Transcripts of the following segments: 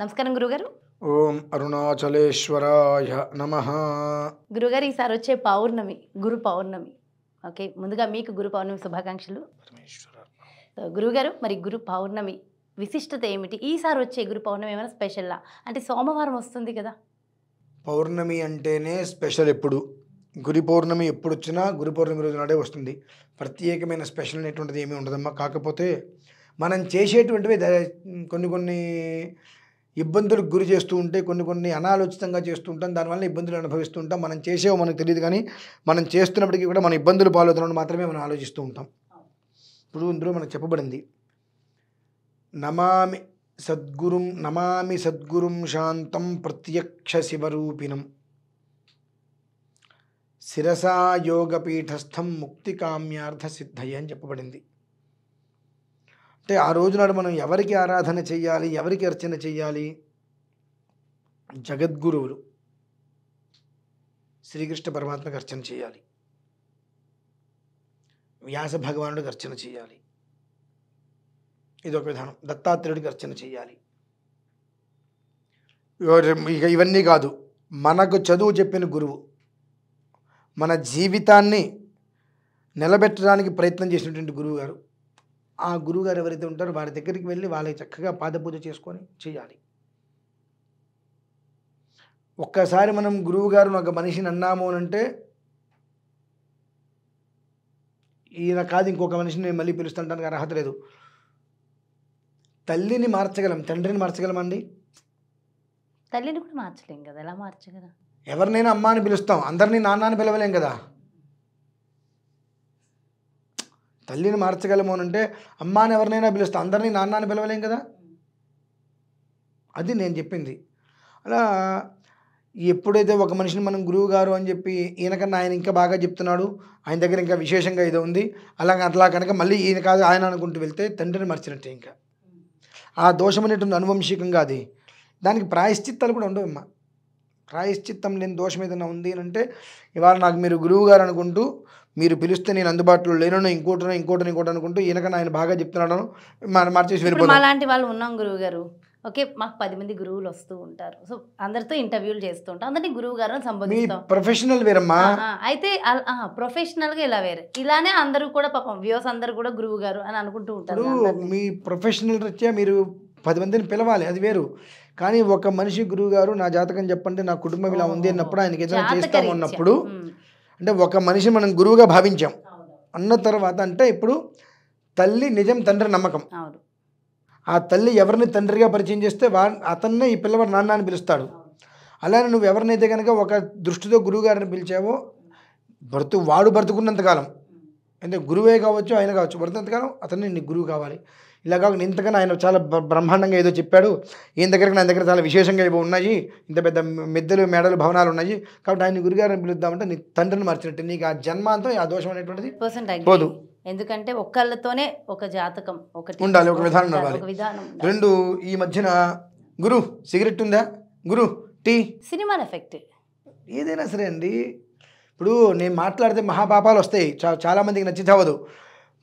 నమస్కారం గురుగారు ఓం అరుణాచలేశ్వరాయ నమ గురుగారు ఈసారి వచ్చే పౌర్ణమి గురు పౌర్ణమి ఓకే ముందుగా మీకు గురు పౌర్ణమి శుభాకాంక్షలు గురుగారు మరి గురు పౌర్ణమి విశిష్టత ఏమిటి ఈసారి వచ్చే గురు పౌర్ణమి ఏమైనా స్పెషల్లా అంటే సోమవారం వస్తుంది కదా పౌర్ణమి అంటేనే స్పెషల్ ఎప్పుడు గురి పౌర్ణమి ఎప్పుడు వచ్చినా గురు పౌర్ణమి రోజు నాడే వస్తుంది ప్రత్యేకమైన స్పెషల్ అనేటువంటిది ఏమీ ఉండదమ్మా కాకపోతే మనం చేసేటువంటివి కొన్ని కొన్ని ఇబ్బందులకు గురి చేస్తూ ఉంటే కొన్ని కొన్ని అనాలోచితంగా చేస్తూ ఉంటాం దానివల్ల ఇబ్బందులు అనుభవిస్తూ ఉంటాం మనం చేసేవో మనకు తెలియదు కానీ మనం చేస్తున్నప్పటికీ కూడా మన ఇబ్బందులు పాలవుతున్నామని మాత్రమే మనం ఆలోచిస్తూ ఉంటాం ఇప్పుడు ఇందులో మనకు చెప్పబడింది నమామి సద్గురుం నమామి సద్గురు శాంతం ప్రత్యక్ష శివరూపిణం శిరసాయోగపీఠస్థం ముక్తికామ్యార్థ సిద్ధయ్య అని చెప్పబడింది అంటే ఆ రోజునాడు మనం ఎవరికి ఆరాధన చేయాలి ఎవరికి అర్చన చేయాలి జగద్గురువులు శ్రీకృష్ణ పరమాత్మకు అర్చన చేయాలి వ్యాస భగవానుడికి అర్చన చేయాలి ఇదొక విధానం దత్తాత్రేయుడికి అర్చన చేయాలి ఇక ఇవన్నీ కాదు మనకు చదువు చెప్పిన గురువు మన జీవితాన్ని నిలబెట్టడానికి ప్రయత్నం చేసినటువంటి గురువు గారు ఆ గురువుగారు ఎవరైతే ఉంటారో వారి దగ్గరికి వెళ్ళి వాళ్ళకి చక్కగా పాదపూజ చేసుకొని చేయాలి ఒక్కసారి మనం గురువుగారు ఒక మనిషిని అన్నాము అని అంటే ఈయన కాదు ఇంకొక మనిషిని నేను మళ్ళీ పిలుస్తుంటానికి అర్హత లేదు తల్లిని మార్చగలం తండ్రిని మార్చగలమండి తల్లిని కూడా మార్చలేం కదా ఎలా మార్చగలం ఎవరినైనా అమ్మ అని పిలుస్తాం అందరినీ నాన్న అని పిలవలేం కదా తల్లిని మార్చగలము అని అంటే అమ్మాని ఎవరినైనా పిలుస్తా అందరినీ నాన్నని పిలవలేం కదా అది నేను చెప్పింది అలా ఎప్పుడైతే ఒక మనిషిని మనం గురువు గారు అని చెప్పి ఈయనకన్నా ఆయన ఇంకా బాగా చెప్తున్నాడు ఆయన దగ్గర ఇంకా విశేషంగా ఇది ఉంది అలా అట్లా కనుక మళ్ళీ ఈయన కాదు ఆయన అనుకుంటూ వెళ్తే తండ్రిని మర్చినట్టే ఇంకా ఆ దోషం అనేటువంటి అనువంశికంగా అది దానికి ప్రాయశ్చిత్తాలు కూడా ఉండవు అమ్మ ప్రాయశ్చిత్తం లేని దోషం ఏదైనా ఉంది అంటే ఇవాళ నాకు మీరు గురువు గారు అనుకుంటూ మీరు పిలిస్తే నేను అందుబాటులో లేనను ఇంకోటను ఇంకోటను ఇంకోటి అనుకుంటూ ఈయనకన్నా ఆయన బాగా చెప్తున్నాను మార్చేసి వెళ్ళిపోతాం అలాంటి వాళ్ళు ఉన్నాం గురువు గారు ఓకే మాకు పది మంది గురువులు వస్తూ ఉంటారు సో అందరితో ఇంటర్వ్యూలు చేస్తూ ఉంటారు అందరినీ గురువు గారు సంబంధించి ప్రొఫెషనల్ వేరమ్మా అయితే ప్రొఫెషనల్గా ఇలా వేరే ఇలానే అందరూ కూడా పాపం వ్యూస్ అందరూ కూడా గురువు గారు అని అనుకుంటూ ఉంటారు మీ ప్రొఫెషనల్ రచ్చే మీరు పది మందిని పిలవాలి అది వేరు కానీ ఒక మనిషి గురువు గారు నా జాతకం చెప్పండి నా కుటుంబం ఇలా ఉంది అన్నప్పుడు ఆయనకి ఏదైనా ఉన్నప్పుడు అంటే ఒక మనిషిని మనం గురువుగా భావించాం అన్న తర్వాత అంటే ఇప్పుడు తల్లి నిజం తండ్రి నమ్మకం ఆ తల్లి ఎవరిని తండ్రిగా పరిచయం చేస్తే వా అతన్నే ఈ పిల్లవాడు నాన్న అని పిలుస్తాడు అలానే నువ్వు ఎవరినైతే కనుక ఒక దృష్టితో గురువు గారిని పిలిచావో బ్రతు వాడు బ్రతుకున్నంతకాలం అంటే గురువే కావచ్చు ఆయన కావచ్చు బ్రతుకున్నంతకాలం అతన్ని నీకు గురువు కావాలి ఇలా కాకుండా ఇంతకన్నా ఆయన చాలా బ్రహ్మాండంగా ఏదో చెప్పాడు ఈయన దగ్గరికి నా దగ్గర చాలా విశేషంగా ఏవో ఉన్నాయి ఇంత పెద్ద మెద్దలు మేడలు భవనాలు ఉన్నాయి కాబట్టి ఆయన గురుగారిని పిలుద్దామంటే నీ తండ్రిని మర్చినట్టు నీకు ఆ జన్మాంతం ఆ దోషం అనేటువంటిది పోదు ఎందుకంటే ఒకళ్ళతోనే ఒక జాతకం ఒకటి ఉండాలి ఒక విధానం ఉండాలి రెండు ఈ మధ్యన గురు సిగరెట్ ఉందా గురు టీ సినిమా ఎఫెక్ట్ ఏదైనా సరే అండి ఇప్పుడు నేను మాట్లాడితే మహాపాపాలు వస్తాయి చాలామందికి నచ్చితే అవ్వదు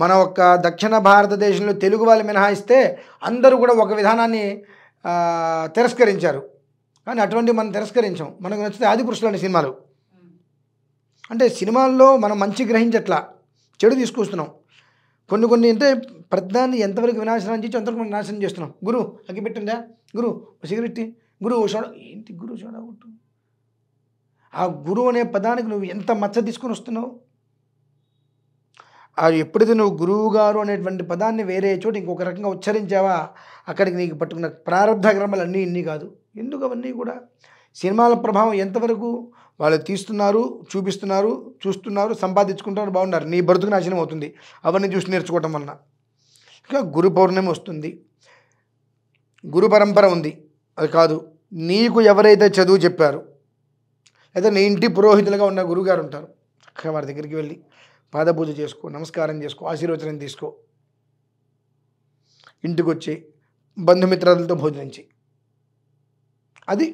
మన ఒక్క దక్షిణ భారతదేశంలో తెలుగు వాళ్ళు మినహాయిస్తే అందరూ కూడా ఒక విధానాన్ని తిరస్కరించారు కానీ అటువంటి మనం తిరస్కరించాం మనకు నచ్చితే ఆది పురుషులు సినిమాలు అంటే సినిమాల్లో మనం మంచి గ్రహించట్లా చెడు తీసుకొస్తున్నాం కొన్ని కొన్ని అంటే ప్రతిదాన్ని ఎంతవరకు వినాశనం చేసి అంతవరకు మనం నాశనం చేస్తున్నాం గురు అగ్గి పెట్టిందా గురు సిగరెట్టి గురు షోడ ఏంటి గురు షోడ ఆ గురువు అనే పదానికి నువ్వు ఎంత మచ్చ తీసుకొని వస్తున్నావు అది ఎప్పుడైతే నువ్వు గురువు గారు అనేటువంటి పదాన్ని వేరే చోట ఇంకొక రకంగా ఉచ్చరించావా అక్కడికి నీకు పట్టుకున్న ప్రారంభ క్రమాలు అన్నీ ఇన్ని కాదు ఎందుకు అవన్నీ కూడా సినిమాల ప్రభావం ఎంతవరకు వాళ్ళు తీస్తున్నారు చూపిస్తున్నారు చూస్తున్నారు సంపాదించుకుంటున్నారు బాగున్నారు నీ బ్రతుకు నాశనం అవుతుంది అవన్నీ చూసి నేర్చుకోవటం వలన ఇంకా గురు పౌర్ణమి వస్తుంది గురు పరంపర ఉంది అది కాదు నీకు ఎవరైతే చదువు చెప్పారు అయితే నీ ఇంటి పురోహితులుగా ఉన్న గురుగారు ఉంటారు వారి దగ్గరికి వెళ్ళి పాదపూజ చేసుకో నమస్కారం చేసుకో ఆశీర్వచనం తీసుకో ఇంటికి వచ్చి బంధుమిత్రాలతో భోజనం చేయి అది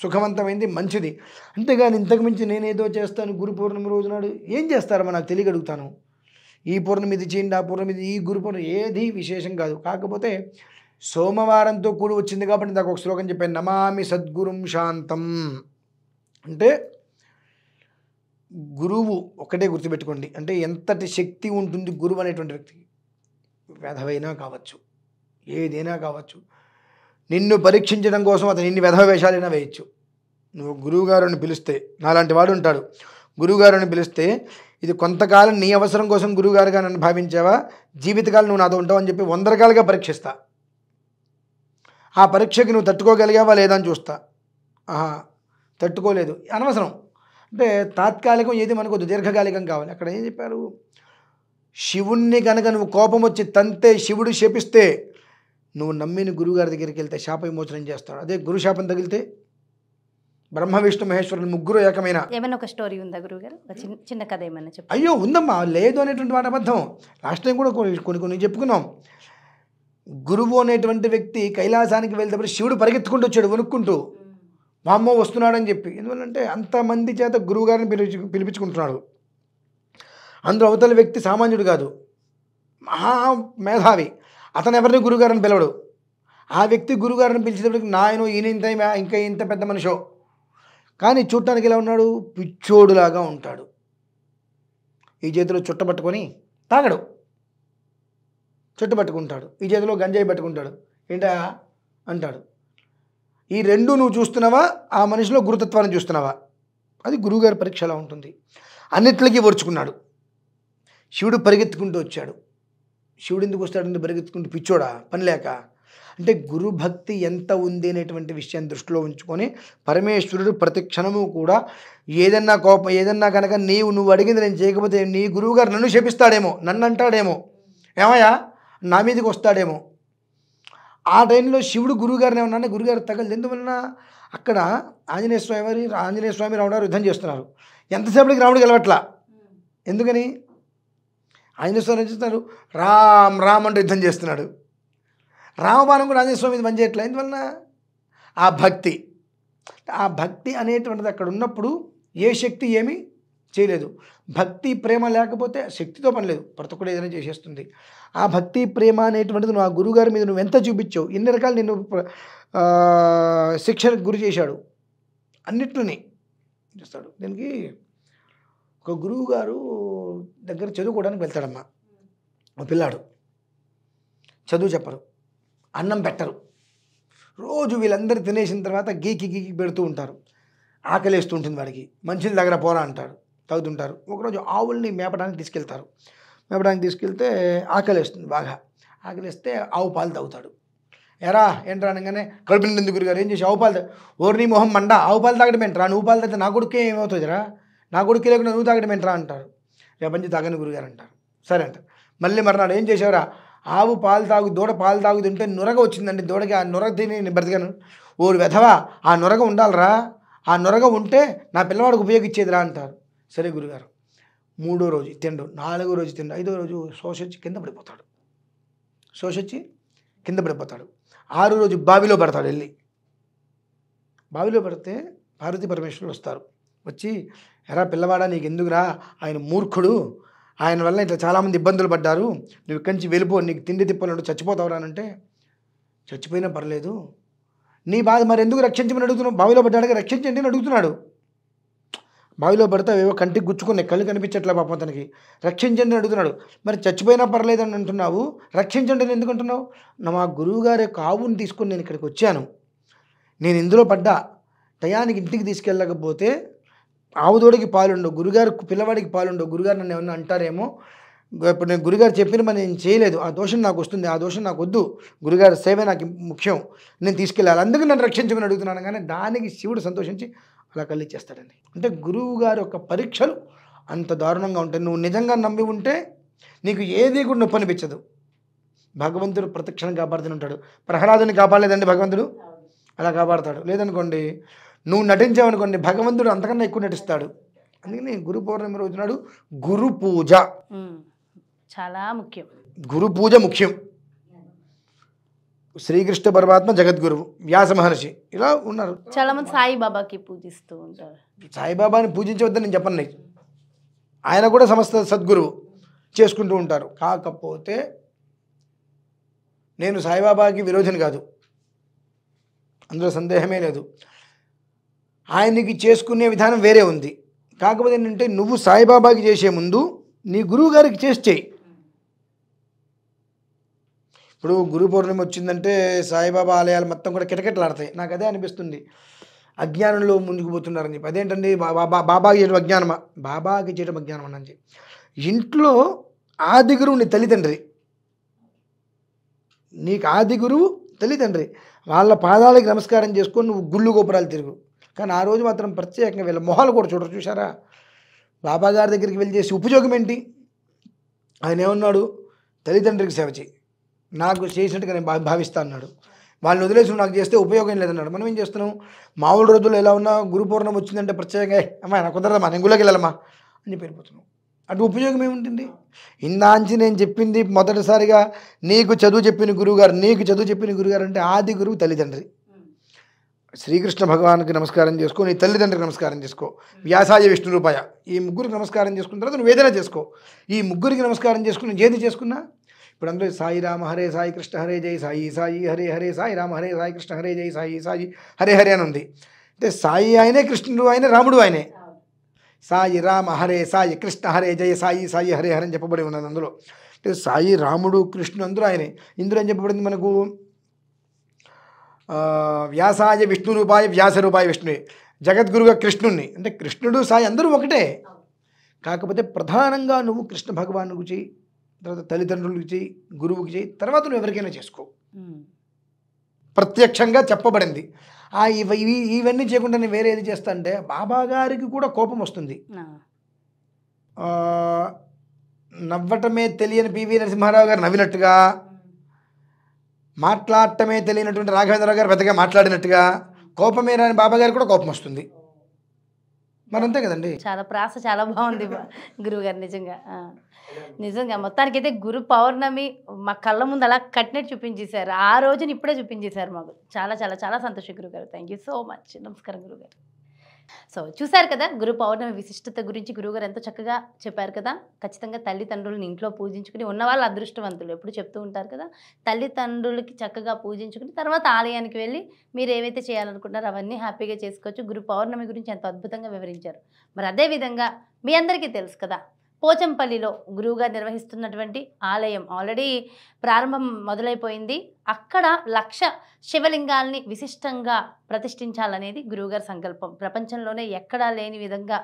సుఖవంతమైంది మంచిది అంతేగాని ఇంతకు మించి నేనేదో చేస్తాను గురు పౌర్ణమి రోజు నాడు ఏం చేస్తారో నాకు తెలియగలుగుతాను ఈ పౌర్ణమి ఇది చేయండి ఆ పౌర్ణమి ఇది ఈ గురు పౌర్ణమి ఏది విశేషం కాదు కాకపోతే సోమవారంతో కూడి వచ్చింది కాబట్టి నాకు ఒక శ్లోకం చెప్పాను నమామి సద్గురుం శాంతం అంటే గురువు ఒకటే గుర్తుపెట్టుకోండి అంటే ఎంతటి శక్తి ఉంటుంది గురువు అనేటువంటి వ్యక్తికి వెధవైనా కావచ్చు ఏదైనా కావచ్చు నిన్ను పరీక్షించడం కోసం అతను ఎన్ని వెధవ వేషాలైనా వేయచ్చు నువ్వు గురువుగారుని పిలిస్తే నాలాంటి వాడు ఉంటాడు గురువుగారుని పిలిస్తే ఇది కొంతకాలం నీ అవసరం కోసం గురువుగారుగా నన్ను భావించావా జీవితకాలం నువ్వు నాతో ఉంటావు అని చెప్పి వందరకాలుగా పరీక్షిస్తా ఆ పరీక్షకి నువ్వు తట్టుకోగలిగావా లేదా అని చూస్తా ఆహా తట్టుకోలేదు అనవసరం అంటే తాత్కాలికం ఏది మనకు దీర్ఘకాలికం కావాలి అక్కడ ఏం చెప్పారు శివుణ్ణి కనుక నువ్వు కోపం వచ్చి తంతే శివుడు శపిస్తే నువ్వు నమ్మిన గురువుగారి దగ్గరికి వెళ్తే శాప విమోచనం చేస్తాడు అదే గురు శాపం తగిలితే బ్రహ్మ విష్ణు మహేశ్వరులు ముగ్గురు ఏకమైన ఏమైనా ఒక స్టోరీ ఉందా గురుగారు చిన్న కథ ఏమైనా చెప్పు అయ్యో ఉందమ్మా లేదు అనేటువంటి మాట అబద్ధం లాస్ట్ టైం కూడా కొన్ని కొన్ని చెప్పుకున్నాం గురువు అనేటువంటి వ్యక్తి కైలాసానికి వెళ్తే శివుడు పరిగెత్తుకుంటూ వచ్చాడు వణుక్కుంటూ మా అమ్మ వస్తున్నాడని చెప్పి ఎందువల్లంటే అంతమంది చేత గురువుగారిని పిలిపించు పిలిపించుకుంటున్నాడు అందులో అవతల వ్యక్తి సామాన్యుడు కాదు మహా మేధావి అతను ఎవరిని గురుగారిని పిలవడు ఆ వ్యక్తి గురుగారిని పిలిచేటప్పటికి నాయన ఈయన ఇంత ఇంకా ఇంత పెద్ద మనిషో కానీ చూడటానికి ఎలా ఉన్నాడు పిచ్చోడులాగా ఉంటాడు ఈ చేతిలో చుట్ట పట్టుకొని తాగడు చుట్ట పట్టుకుంటాడు ఈ చేతిలో గంజాయి పట్టుకుంటాడు ఏంటా అంటాడు ఈ రెండు నువ్వు చూస్తున్నావా ఆ మనిషిలో గురుతత్వాన్ని చూస్తున్నావా అది గురువుగారి పరీక్ష ఉంటుంది అన్నిట్లకి ఓర్చుకున్నాడు శివుడు పరిగెత్తుకుంటూ వచ్చాడు శివుడు ఎందుకు ఎందుకు పరిగెత్తుకుంటూ పిచ్చోడా పనిలేక అంటే గురుభక్తి ఎంత ఉంది అనేటువంటి విషయాన్ని దృష్టిలో ఉంచుకొని పరమేశ్వరుడు ప్రతి క్షణము కూడా ఏదన్నా కోపం ఏదన్నా కనుక నీవు నువ్వు అడిగింది నేను చేయకపోతే నీ గురువుగారు నన్ను శపిస్తాడేమో నన్ను అంటాడేమో ఏమయ్యా నా మీదకి వస్తాడేమో ఆ టైంలో శివుడు గురువుగారిని ఉన్నాను గురుగారు తగలదు ఎందువలన అక్కడ ఆంజనేయ స్వామి ఆంజనేయ స్వామి రావడం యుద్ధం చేస్తున్నారు ఎంతసేపటికి రాముడు గెలవట్లా ఎందుకని ఆంజనేయ స్వామి చేస్తున్నారు రామ్ రామ్ అంటూ యుద్ధం చేస్తున్నాడు రామబాణం కూడా ఆంజనేయ స్వామి పని చేయట్లేదు ఎందువలన ఆ భక్తి ఆ భక్తి అనేటువంటిది అక్కడ ఉన్నప్పుడు ఏ శక్తి ఏమి చేయలేదు భక్తి ప్రేమ లేకపోతే శక్తితో పనిలేదు ప్రతి ఒక్కటి ఏదైనా చేసేస్తుంది ఆ భక్తి ప్రేమ అనేటువంటిది నువ్వు ఆ గురుగారి మీద నువ్వు ఎంత చూపించావు ఇన్ని రకాలు నిన్ను శిక్షణకు గురి చేశాడు అన్నిట్లోనే చేస్తాడు దీనికి ఒక గురువు గారు దగ్గర చదువుకోవడానికి వెళ్తాడమ్మా ఒక పిల్లాడు చదువు చెప్పరు అన్నం పెట్టరు రోజు వీళ్ళందరూ తినేసిన తర్వాత గీకి గీకి పెడుతూ ఉంటారు ఉంటుంది వాడికి మనుషుల దగ్గర పోరా అంటాడు తాగుతుంటారు ఒకరోజు ఆవుల్ని మేపడానికి తీసుకెళ్తారు మేపడానికి తీసుకెళ్తే ఆకలిస్తుంది బాగా ఆకలిస్తే ఆవు పాలు తాగుతాడు ఎరా ఏంట్రా అనగానే కడుపు నిండు గురిగారు ఏం చేసి ఆవు పాలు ఓర్ని మొహం మండ ఆవు పాలు తాగడం ఏంట్రా నువ్వు పాలు తాగితే నా కొడుకే ఏమవుతుందిరా నా కొడుకు లేకుండా నువ్వు తాగడం ఏంట్రా అంటారు రేపంచి తాగని గురుగారు అంటారు సరే అంటారు మళ్ళీ మర్నాడు ఏం చేసేవరా ఆవు పాలు తాగు దూడ పాలు తాగుతుంటే నురగ వచ్చిందండి దూడకి ఆ నురగ తిని నేను బ్రతికాను ఓరు వెధవా ఆ నురగ ఉండాలరా ఆ నురగ ఉంటే నా పిల్లవాడికి ఉపయోగించేదిరా అంటారు సరే గురుగారు మూడో రోజు తిండు నాలుగో రోజు తిండు ఐదో రోజు శోషించి కింద పడిపోతాడు శోషించి కింద పడిపోతాడు ఆరు రోజు బావిలో పడతాడు వెళ్ళి బావిలో పడితే పార్వతీ పరమేశ్వరులు వస్తారు వచ్చి ఎరా పిల్లవాడా నీకు ఎందుకురా ఆయన మూర్ఖుడు ఆయన వల్ల ఇట్లా చాలామంది ఇబ్బందులు పడ్డారు నువ్వు ఇక్కడి నుంచి వెళ్ళిపో నీకు తిండి తిప్పాలంటే చచ్చిపోతావురా అంటే చచ్చిపోయినా పర్లేదు నీ బాధ మరి ఎందుకు రక్షించమని అడుగుతున్నావు బావిలో పడ్డాడుగా రక్షించండి అని అడుగుతున్నాడు బావిలో పడితే అవేవో కంటికి గుచ్చుకున్నాయి కళ్ళు కనిపించట్లే పాపం అతనికి రక్షించండి అడుగుతున్నాడు మరి చచ్చిపోయినా పర్లేదని అంటున్నావు రక్షించండి అని ఎందుకంటున్నావు మా గురువుగారి యొక్క ఆవుని తీసుకుని నేను ఇక్కడికి వచ్చాను నేను ఇందులో పడ్డా టయానికి ఇంటికి తీసుకెళ్ళకపోతే ఆవుదోడికి పాలుండవు గురుగారు పిల్లవాడికి పాలుండవు గురుగారు నన్ను ఏమన్నా అంటారేమో ఇప్పుడు నేను గురుగారు చెప్పిన పని నేను చేయలేదు ఆ దోషం నాకు వస్తుంది ఆ దోషం నాకు వద్దు గురుగారు సేవే నాకు ముఖ్యం నేను తీసుకెళ్ళాలి అందుకే నన్ను రక్షించమని అడుగుతున్నాను కానీ దానికి శివుడు సంతోషించి అలా చేస్తాడండి అంటే గురువు గారి యొక్క పరీక్షలు అంత దారుణంగా ఉంటాయి నువ్వు నిజంగా నమ్మి ఉంటే నీకు ఏది కూడా నొప్పి అనిపించదు భగవంతుడు ప్రతిక్షణం కాపాడుతూనే ఉంటాడు ప్రహ్లాదుని కాపాడలేదండి భగవంతుడు అలా కాపాడతాడు లేదనుకోండి నువ్వు నటించావనుకోండి భగవంతుడు అంతకన్నా ఎక్కువ నటిస్తాడు అందుకని గురు పౌర్ణమి రోజు నాడు గురు పూజ చాలా ముఖ్యం గురు పూజ ముఖ్యం శ్రీకృష్ణ పరమాత్మ జగద్గురువు వ్యాస మహర్షి ఇలా ఉన్నారు చాలా మంది సాయిబాబాకి పూజిస్తూ ఉంటారు సాయిబాబాని పూజించవద్దని నేను చెప్పను ఆయన కూడా సమస్త సద్గురువు చేసుకుంటూ ఉంటారు కాకపోతే నేను సాయిబాబాకి విరోధిని కాదు అందులో సందేహమే లేదు ఆయనకి చేసుకునే విధానం వేరే ఉంది కాకపోతే ఏంటంటే నువ్వు సాయిబాబాకి చేసే ముందు నీ గురువు గారికి చేసి చేయి ఇప్పుడు గురు పౌర్ణమి వచ్చిందంటే సాయిబాబా ఆలయాలు మొత్తం కూడా కిటకిటలాడతాయి నాకు అదే అనిపిస్తుంది అజ్ఞానంలో ముందుకు పోతున్నారని చెప్పి అదేంటండి బాబా బాబాకి చేయడం అజ్ఞానమా బాబాకి చేయడం అజ్ఞానం అని చెప్పి ఇంట్లో ఆది గురువు నీ తల్లిదండ్రి నీకు ఆది గురువు తల్లిదండ్రి వాళ్ళ పాదాలకి నమస్కారం చేసుకొని నువ్వు గుళ్ళు గోపురాలు తిరుగు కానీ ఆ రోజు మాత్రం ప్రత్యేకంగా వెళ్ళి మొహాలు కూడా చూడరు చూసారా బాబాగారి దగ్గరికి వెళ్ళి చేసి ఉపయోగం ఏంటి ఆయన ఏమన్నాడు తల్లిదండ్రికి సేవ చేయి నాకు చేసినట్టుగా నేను భావిస్తా అన్నాడు వాళ్ళని వదిలేసి నాకు చేస్తే ఉపయోగం లేదన్నాడు మనం ఏం చేస్తున్నాం మామూలు రోజులు ఎలా ఉన్నా గురు పూర్ణం వచ్చిందంటే ప్రత్యేకంగా అమ్మా నాకు కుదరదమ్మా నేను గుళ్ళకి వెళ్ళమ్మా అని పేరుపోతున్నాం అటు ఉపయోగం ఏముంటుంది ఇందాంచి నేను చెప్పింది మొదటిసారిగా నీకు చదువు చెప్పిన గురువుగారు నీకు చదువు చెప్పిన గురుగారు అంటే ఆది గురువు తల్లిదండ్రి శ్రీకృష్ణ భగవానికి నమస్కారం చేసుకో నీ తల్లిదండ్రికి నమస్కారం చేసుకో వ్యాసాయ విష్ణు రూపాయ ఈ ముగ్గురికి నమస్కారం చేసుకున్న తర్వాత నువ్వు వేదన చేసుకో ఈ ముగ్గురికి నమస్కారం చేసుకుని ఏది చేసుకున్నా ఇప్పుడు అందులో సాయి రామ హరే సాయి కృష్ణ హరే జై సాయి సాయి హరే హరే సాయి రామ హరే సాయి కృష్ణ హరే జై సాయి సాయి హరే హరే అని ఉంది అంటే సాయి ఆయనే కృష్ణుడు ఆయనే రాముడు ఆయనే సాయి రామ హరే సాయి కృష్ణ హరే జయ సాయి సాయి హరే హరే అని చెప్పబడి ఉన్నది అందులో అంటే సాయి రాముడు కృష్ణుడు అందరూ ఆయనే ఇందులో ఏం చెప్పబడింది మనకు వ్యాసాయ విష్ణు రూపాయ వ్యాస రూపాయ విష్ణువే జగద్గురుగా కృష్ణుణ్ణి అంటే కృష్ణుడు సాయి అందరూ ఒకటే కాకపోతే ప్రధానంగా నువ్వు కృష్ణ భగవాన్ గురించి తర్వాత తల్లిదండ్రులకు చేయి గురువుకి చేయి తర్వాత నువ్వు ఎవరికైనా చేసుకో ప్రత్యక్షంగా చెప్పబడింది ఆ ఇవి ఇవన్నీ చేయకుండా నేను వేరే ఏది చేస్తా అంటే బాబా గారికి కూడా కోపం వస్తుంది నవ్వటమే తెలియని పివి నరసింహారావు గారు నవ్వినట్టుగా మాట్లాడటమే తెలియనటువంటి రాఘవేంద్రరావు గారు పెద్దగా మాట్లాడినట్టుగా కోపమే రాని బాబాగారికి కూడా కోపం వస్తుంది మరి అంతే కదండి చాలా ప్రాస చాలా బాగుంది గురువు గారు నిజంగా నిజంగా మొత్తానికి అయితే గురు పౌర్ణమి మా కళ్ళ ముందు అలా కట్టినట్టు చూపించేశారు ఆ రోజుని ఇప్పుడే చూపించేశారు మాకు చాలా చాలా చాలా సంతోషం గురుగారు థ్యాంక్ యూ సో మచ్ నమస్కారం గురుగారు సో చూశారు కదా గురు పౌర్ణమి విశిష్టత గురించి గురువుగారు ఎంతో చక్కగా చెప్పారు కదా ఖచ్చితంగా తల్లిదండ్రులను ఇంట్లో పూజించుకుని ఉన్న వాళ్ళు అదృష్టవంతులు ఎప్పుడు చెప్తూ ఉంటారు కదా తల్లిదండ్రులకి చక్కగా పూజించుకుని తర్వాత ఆలయానికి వెళ్ళి మీరు ఏవైతే చేయాలనుకుంటున్నారో అవన్నీ హ్యాపీగా చేసుకోవచ్చు గురు పౌర్ణమి గురించి ఎంతో అద్భుతంగా వివరించారు మరి అదేవిధంగా మీ అందరికీ తెలుసు కదా పోచంపల్లిలో గురువుగా నిర్వహిస్తున్నటువంటి ఆలయం ఆల్రెడీ ప్రారంభం మొదలైపోయింది అక్కడ లక్ష శివలింగాల్ని విశిష్టంగా ప్రతిష్ఠించాలనేది గురువుగారి సంకల్పం ప్రపంచంలోనే ఎక్కడా లేని విధంగా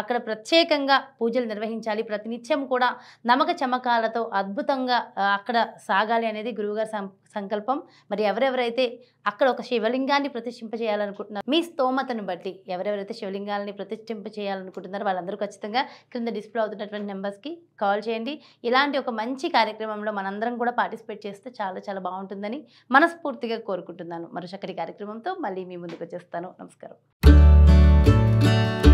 అక్కడ ప్రత్యేకంగా పూజలు నిర్వహించాలి ప్రతినిత్యం కూడా నమక చమకాలతో అద్భుతంగా అక్కడ సాగాలి అనేది గురువుగారి సంకల్పం మరి ఎవరెవరైతే అక్కడ ఒక శివలింగాన్ని ప్రతిష్ఠింపజేయాలనుకుంటున్నారు మీ స్తోమతను బట్టి ఎవరెవరైతే శివలింగాలని ప్రతిష్ఠింపజేయాలనుకుంటున్నారో వాళ్ళందరూ ఖచ్చితంగా క్రింద డిస్ప్లే అవుతున్నటువంటి నెంబర్స్కి కాల్ చేయండి ఇలాంటి ఒక మంచి కార్యక్రమంలో మనందరం కూడా పార్టిసిపేట్ చేస్తే చాలా చాలా బాగుంటుంది ఉంటుందని మనస్ఫూర్తిగా కోరుకుంటున్నాను మరుసటి కార్యక్రమంతో మళ్ళీ మీ ముందుకు వచ్చేస్తాను నమస్కారం